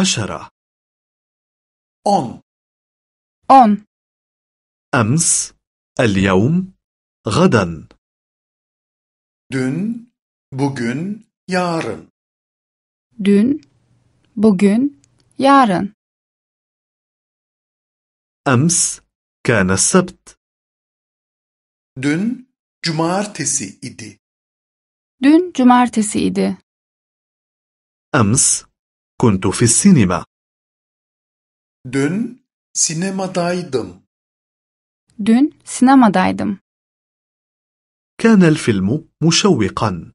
عشرة on on أمس اليوم غدا dün bugün yarın dün bugün yarın أمس كان السبت dün cumartesi idi dün cumartesi idi أمس كنت في السينما. دن سينما دايدم. دن سينما دايدم. كان الفيلم مشوقا.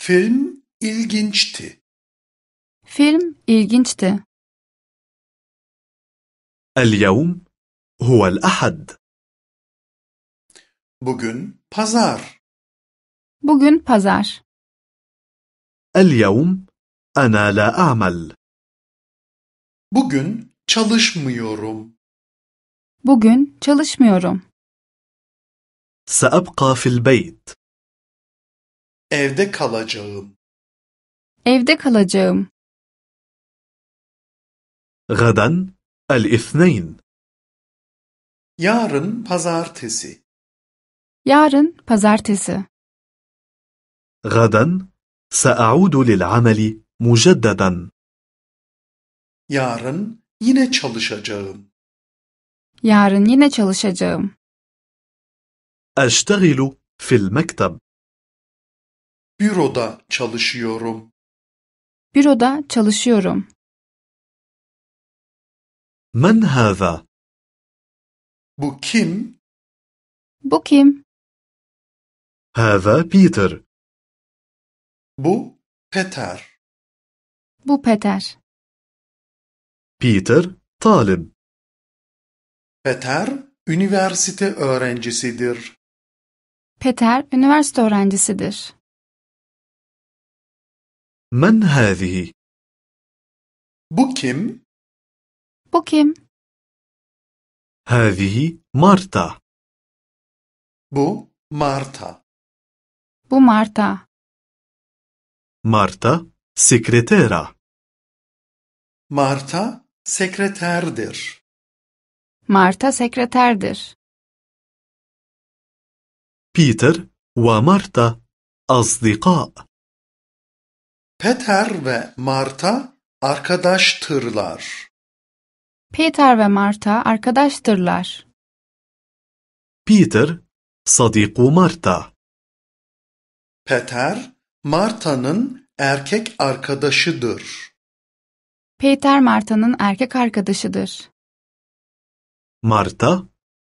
فيلم إلجينشتي. فيلم إلجينشتي. اليوم هو الأحد. بوجن بازار. بوجن بازار. اليوم أنا لا أعمل. Bugün çalışmıyorum. Bugün çalışmıyorum. سأبقى في البيت. Evde kalacağım. Evde kalacağım. غدا الاثنين. Yarın pazartesi. Yarın pazartesi. غدا سأعود للعمل مجددا Yarın yine çalışacağım. Yarın yine çalışacağım. أشتغل في المكتب Büroda çalışıyorum. Büroda çalışıyorum. Men هذا؟ Bu kim? Bu kim? هذا Peter. Bu Peter. Bu Peter. Peter talim. Peter üniversite öğrencisidir. Peter üniversite öğrencisidir. Men hâzihi? Bu kim? Bu kim? Hâzihi Marta. Bu Marta. Bu Marta. Marta sekretera. Marta sekreterdir. Marta sekreterdir. Peter ومارتا أصدقاء. Peter ve Marta arkadaştırlar. Peter ve Marta arkadaştırlar. Peter صديق Marta. Peter Marta'nın erkek arkadaşıdır. Peter Marta'nın erkek arkadaşıdır. Marta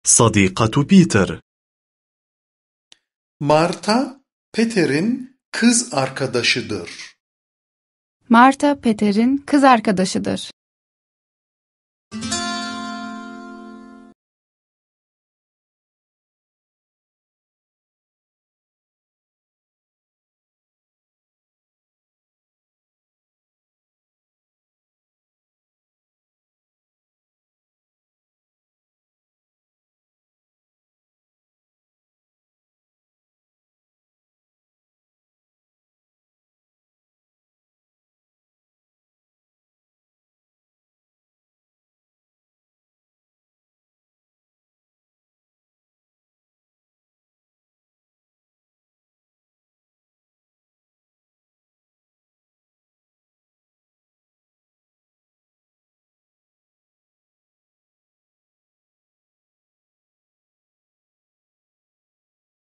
صديقة Peter. Marta Peter'in kız arkadaşıdır. Marta Peter'in kız arkadaşıdır.